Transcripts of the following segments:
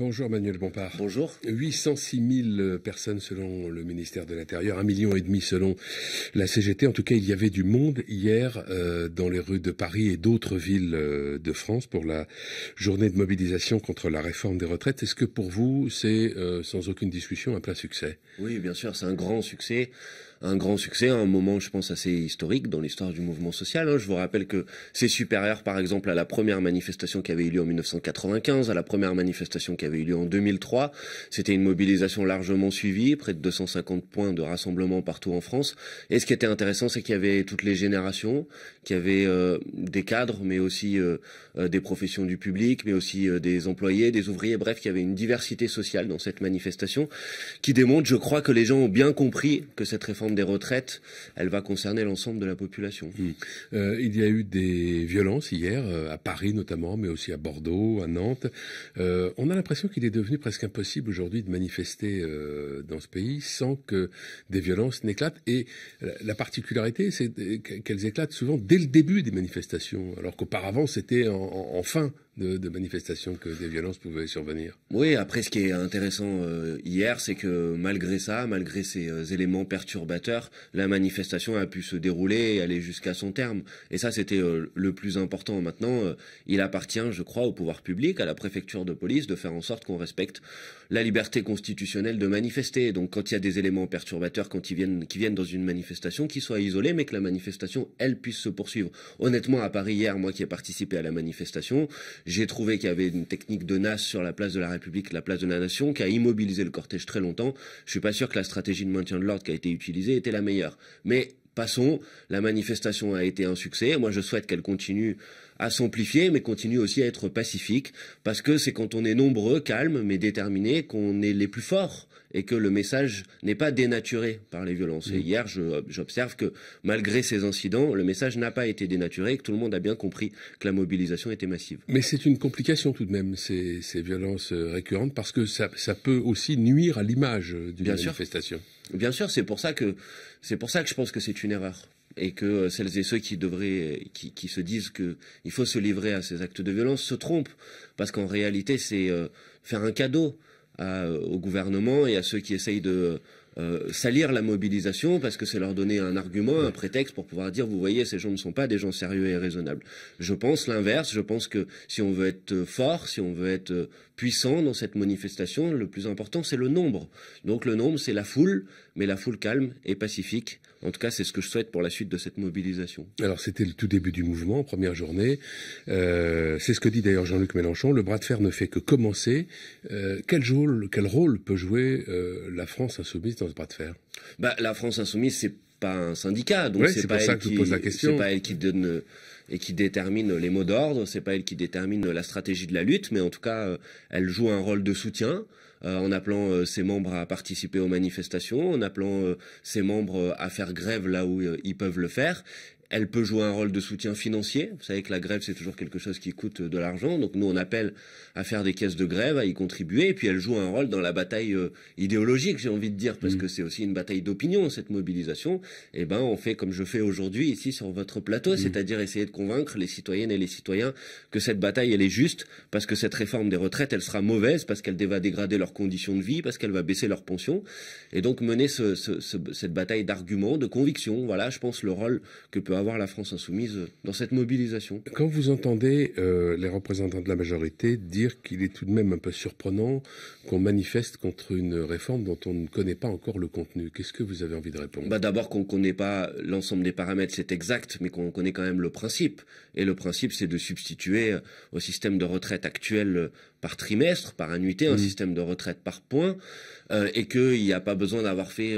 Bonjour Manuel Bompard. Bonjour. 806 000 euh, personnes selon le ministère de l'Intérieur, un million et demi selon la CGT. En tout cas, il y avait du monde hier euh, dans les rues de Paris et d'autres villes euh, de France pour la journée de mobilisation contre la réforme des retraites. Est-ce que pour vous, c'est sans aucune discussion un plein succès Oui, bien sûr, c'est un grand succès. Un grand succès, un moment, je pense, assez historique dans l'histoire du mouvement social. Hein. Je vous rappelle que c'est supérieur, par exemple, à la première manifestation qui avait eu lieu en 1995, à la première manifestation qui avait avait eu lieu en 2003. C'était une mobilisation largement suivie, près de 250 points de rassemblement partout en France. Et ce qui était intéressant, c'est qu'il y avait toutes les générations, qu'il y avait euh, des cadres, mais aussi euh, euh, des professions du public, mais aussi des employés, des ouvriers. Bref, qu'il y avait une diversité sociale dans cette manifestation qui démontre, je crois, que les gens ont bien compris que cette réforme des retraites, elle va concerner l'ensemble de la population. Mmh. il y a eu des violences hier, à Paris notamment, mais aussi à Bordeaux, à Nantes. on a l'impression qu'il est devenu presque impossible aujourd'hui de manifester euh, dans ce pays sans que des violences n'éclatent. Et la particularité, c'est qu'elles éclatent souvent dès le début des manifestations, alors qu'auparavant c'était en fin de, manifestations que des violences pouvaient survenir. Oui, après ce qui est intéressant euh, hier, c'est que malgré ça, malgré ces euh, éléments perturbateurs, la manifestation a pu se dérouler et aller jusqu'à son terme. Et ça, c'était euh, le plus important. Maintenant, il appartient, je crois, au pouvoir public, à la préfecture de police, de faire en sorte qu'on respecte la liberté constitutionnelle de manifester. Donc quand il y a des éléments perturbateurs, quand ils viennent, qui viennent dans une manifestation, qu'ils soient isolés, mais que la manifestation, elle, puisse se poursuivre. Honnêtement, à Paris hier, moi qui ai participé à la manifestation, j'ai trouvé qu'il y avait une technique de nase sur la place de la République, la place de la Nation, qui a immobilisé le cortège très longtemps. Je suis pas sûr que la stratégie de maintien de l'ordre qui a été utilisée était la meilleure. Mais façon, la manifestation a été un succès. Moi, je souhaite qu'elle continue à s'amplifier, mais continue aussi à être pacifique, parce que c'est quand on est nombreux, calme, mais déterminé, qu'on est les plus forts et que le message n'est pas dénaturé par les violences. Mm. hier, j'observe que malgré ces incidents, le message n'a pas été dénaturé et que tout le monde a bien compris que la mobilisation était massive. Mais c'est une complication tout de même, ces, violences récurrentes, parce que ça, peut aussi nuire à l'image d'une manifestation. Bien sûr, c'est pour ça que c'est pour ça que je pense que c'est une erreur et que euh, celles et ceux qui devraient qui, se disent qu'il faut se livrer à ces actes de violence se trompent parce qu'en réalité c'est euh, faire un cadeau au gouvernement et à ceux qui essayent de euh, salir la mobilisation parce que c'est leur donner un argument, un prétexte pour pouvoir dire, vous voyez, ces gens ne sont pas des gens sérieux et raisonnables. Je pense l'inverse. Je pense que si on veut être fort, si on veut être puissant dans cette manifestation, le plus important, c'est le nombre. Donc le nombre, c'est la foule, mais la foule calme et pacifique. En tout cas, c'est ce que je souhaite pour la suite de cette mobilisation. Alors, c'était le tout début du mouvement, première journée. Euh, c'est ce que dit d'ailleurs Jean-Luc Mélenchon. Le bras de fer ne fait que commencer. Euh, quel, rôle, quel rôle peut jouer euh, la France insoumise dans ce bras de fer bah, La France insoumise, n'est pas un syndicat, donc c'est pas, qui, pose la question. pas elle qui donne et qui détermine les mots d'ordre. C'est pas elle qui détermine la stratégie de la lutte, mais en tout cas, elle joue un rôle de soutien. Euh, en appelant euh, ses membres à participer aux manifestations, en appelant euh, ses membres à faire grève là où ils peuvent le faire. Elle peut jouer un rôle de soutien financier. Vous savez que la grève, c'est toujours quelque chose qui coûte euh, de l'argent. Donc nous, on appelle à faire des caisses de grève, à y contribuer. Et puis elle joue un rôle dans la bataille euh, idéologique, j'ai envie de dire, parce mm. que c'est aussi une bataille d'opinion, cette mobilisation. Et eh ben, on fait comme je fais aujourd'hui ici sur votre plateau, mm. c'est-à-dire essayer de convaincre les citoyennes et les citoyens que cette bataille, elle est juste, parce que cette réforme des retraites, elle sera mauvaise, parce qu'elle va dégrader leurs conditions de vie, parce qu'elle va baisser leurs pensions. Et donc mener cette bataille d'arguments, de convictions, voilà, je pense le rôle que peut avoir la France insoumise dans cette mobilisation. Quand vous entendez euh, les représentants de la majorité dire qu'il est tout de même un peu surprenant qu'on manifeste contre une réforme dont on ne connaît pas encore le contenu, qu'est-ce que vous avez envie de répondre bah D'abord qu'on ne connaît pas l'ensemble des paramètres, c'est exact, mais qu'on connaît quand même le principe. Et le principe, c'est de substituer euh, au système de retraite actuel euh, par trimestre, par annuité, un mmh. système de retraite par point, et qu'il n'y a pas besoin d'avoir fait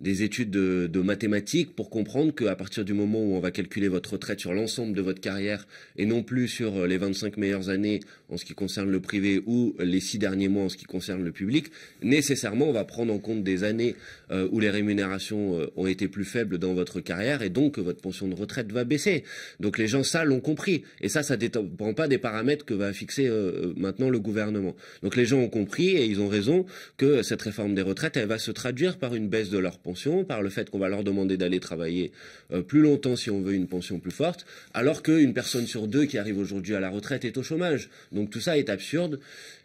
des études de, de mathématiques pour comprendre qu'à partir du moment où on va calculer votre retraite sur l'ensemble de votre carrière et non plus sur euh, les 25 meilleures années en ce qui concerne le privé ou les 6 derniers mois en ce qui concerne le public, nécessairement on va prendre en compte des années euh, où les rémunérations euh, ont été plus faibles dans votre carrière et donc votre pension de retraite va baisser. Donc les gens ça l'ont compris et ça ça ne dépend pas des paramètres que va fixer maintenant le gouvernement. Donc les gens ont compris et ils ont raison que cette réforme des retraites elle va se traduire par une baisse de leur pension, par le fait qu'on va leur demander d'aller travailler plus longtemps si on veut, une pension plus forte, alors qu'une personne sur deux qui arrive aujourd'hui à la retraite est au chômage. Donc tout ça est absurde.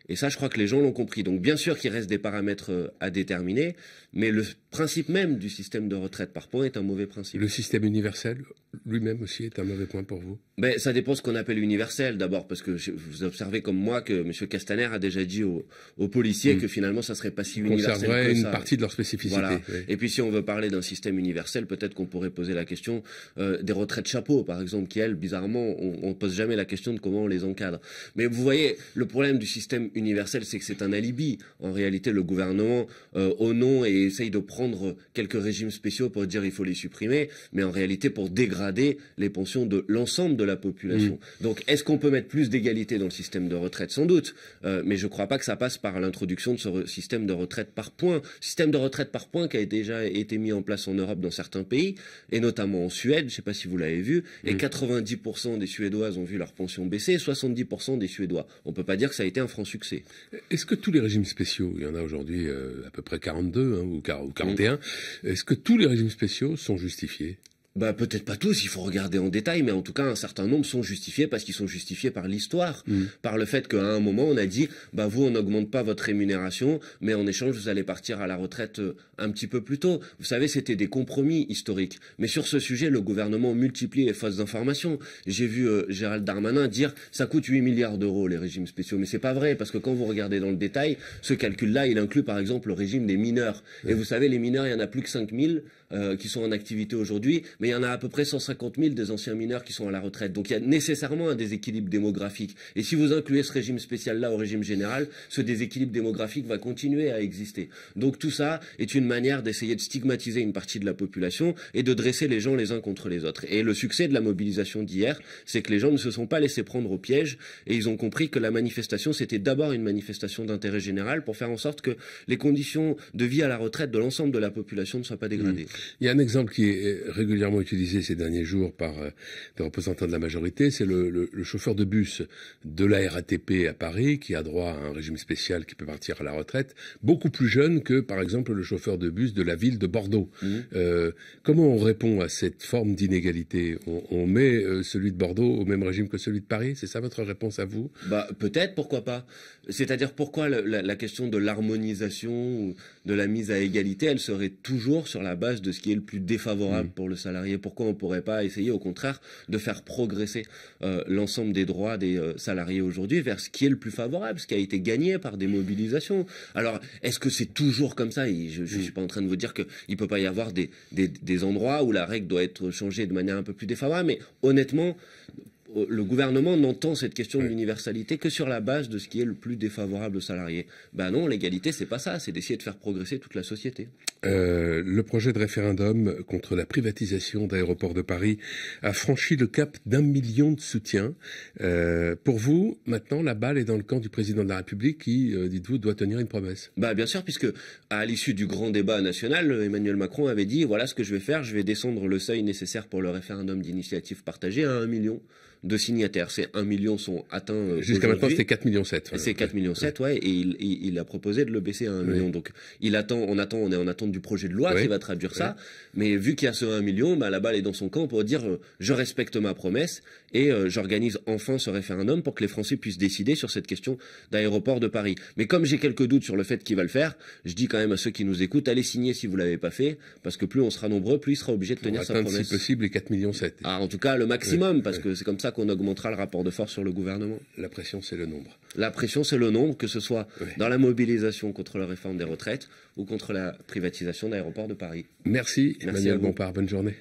Et ça, je crois que les gens l'ont compris. Donc bien sûr qu'il reste des paramètres euh, à déterminer, mais le principe même du système de retraite par points est un mauvais principe. Le système universel lui-même aussi est un mauvais point pour vous ben, Ça dépend de ce qu'on appelle universel d'abord, parce que vous observez comme moi que M. Castaner a déjà dit aux, policiers hmm. que finalement ça serait pas si universel. Que ça. une partie de leur spécificité. Et puis si on veut parler d'un système universel, peut-être qu'on pourrait poser la question euh, des retraites chapeaux, par exemple, qui elles, bizarrement, on ne pose jamais la question de comment on les encadre. Mais vous voyez, le problème du système universel, c'est que c'est un alibi. En réalité, le gouvernement euh, au nom et essaye de prendre quelques régimes spéciaux pour dire il faut les supprimer, mais en réalité pour dégrader les pensions de l'ensemble de la population. Mm. Donc, est-ce qu'on peut mettre plus d'égalité dans le système de retraite Sans doute. Euh, mais je ne crois pas que ça passe par l'introduction de ce système de retraite par points. Système de retraite par points qui a déjà été mis en place en Europe dans certains pays, et notamment en Suède, je ne sais pas si vous l'avez vu, et 90% mm. des Suédoises ont vu leur pension baisser, 70% des Suédois. On ne peut pas dire que ça a été un franc succès. Est-ce que tous les régimes spéciaux, il y en a aujourd'hui euh, à peu près 42 hein, ou 41, mm. est-ce que tous les régimes spéciaux sont justifiés bah, peut-être pas tous, il faut regarder en détail, mais en tout cas, un certain nombre sont justifiés parce qu'ils sont justifiés par l'histoire, mm. par le fait qu'à un moment, on a dit, bah, vous, on n'augmente pas votre rémunération, mais en échange, vous allez partir à la retraite euh, un petit peu plus tôt. Vous savez, c'était des compromis historiques. Mais sur ce sujet, le gouvernement multiplie les fausses informations. J'ai vu euh, Gérald Darmanin dire, ça coûte 8 milliards d'euros, les régimes spéciaux. Mais c'est pas vrai, parce que quand vous regardez dans le détail, ce calcul-là, il inclut, par exemple, le régime des mineurs. Et mm. vous savez, les mineurs, il y en a plus que 5000 euh, qui sont en activité aujourd'hui, il y en a à peu près 150 000 des anciens mineurs qui sont à la retraite. Donc il y a nécessairement un déséquilibre démographique. Et si vous incluez ce régime spécial-là au régime général, ce déséquilibre démographique va continuer à exister. Donc tout ça est une manière d'essayer de stigmatiser une partie de la population et de dresser les gens les uns contre les autres. Et le succès de la mobilisation d'hier, c'est que les gens ne se sont pas laissés prendre au piège et ils ont compris que la manifestation, c'était d'abord une manifestation d'intérêt général pour faire en sorte que les conditions de vie à la retraite de l'ensemble de la population ne soient pas dégradées. Mmh. Il y a un exemple qui est euh, régulièrement utilisé ces derniers jours par euh, des représentants de la majorité, c'est le, chauffeur de bus de la RATP à Paris, qui a droit à un régime spécial qui peut partir à la retraite, beaucoup plus jeune que, par exemple, le chauffeur de bus de la ville de Bordeaux. Mmh. Euh, comment on répond à cette forme d'inégalité on, met euh, celui de Bordeaux au même régime que celui de Paris C'est ça votre réponse à vous bah, Peut-être, pourquoi pas C'est-à-dire pourquoi la, question de l'harmonisation, de la mise à égalité, elle serait toujours sur la base de ce qui est le plus défavorable mmh. pour le salarié pourquoi on ne pourrait pas essayer au contraire de faire progresser euh, l'ensemble des droits des euh, salariés aujourd'hui vers ce qui est le plus favorable, ce qui a été gagné par des mobilisations Alors, est-ce que c'est toujours comme ça Je ne mm. suis pas en train de vous dire qu'il ne peut pas y avoir des endroits où la règle doit être changée de manière un peu plus défavorable, mais honnêtement, euh, le gouvernement n'entend cette question de l'universalité que sur la base de ce qui est le plus défavorable aux salariés. Ben non, l'égalité, c'est pas ça, c'est d'essayer de faire progresser toute la société. Euh, le projet de référendum contre la privatisation d'aéroports de Paris a franchi le cap d'un million de soutiens. Euh, pour vous, maintenant, la balle est dans le camp du président de la République qui, dites-vous, doit tenir une promesse. Ben bien sûr, puisque à l'issue du grand débat national, Emmanuel Macron avait dit voilà ce que je vais faire, je vais descendre le seuil nécessaire pour le référendum d'initiative partagée à un million de signataires. C'est 1 million sont atteints. Euh, Jusqu'à maintenant, c'était 4 millions C'est 4 millions 7, ouais. et il, a proposé de le baisser à 1 million. Donc, il attend, on attend, on est en attente du projet de loi qui va traduire ça. Mais vu qu'il y a ce 1 million, bah, la balle est dans son camp pour dire euh, je respecte ma promesse et euh, j'organise enfin ce référendum pour que les Français puissent décider sur cette question d'aéroport de Paris. Mais comme j'ai quelques doutes sur le fait qu'il va le faire, je dis quand même à ceux qui nous écoutent, allez signer si vous l'avez pas fait, parce que plus on sera nombreux, plus il sera obligé de tenir sa promesse. si possible les 4 millions 7. Ah, en tout cas, le maximum, parce que c'est comme ça qu'on augmentera le rapport de force sur le gouvernement. La pression, c'est le nombre. La pression, c'est le nombre, que ce soit dans la mobilisation contre la réforme des retraites ou contre la privatisation d'aéroports de Paris. Merci, Emmanuel Bompard. Bonne journée.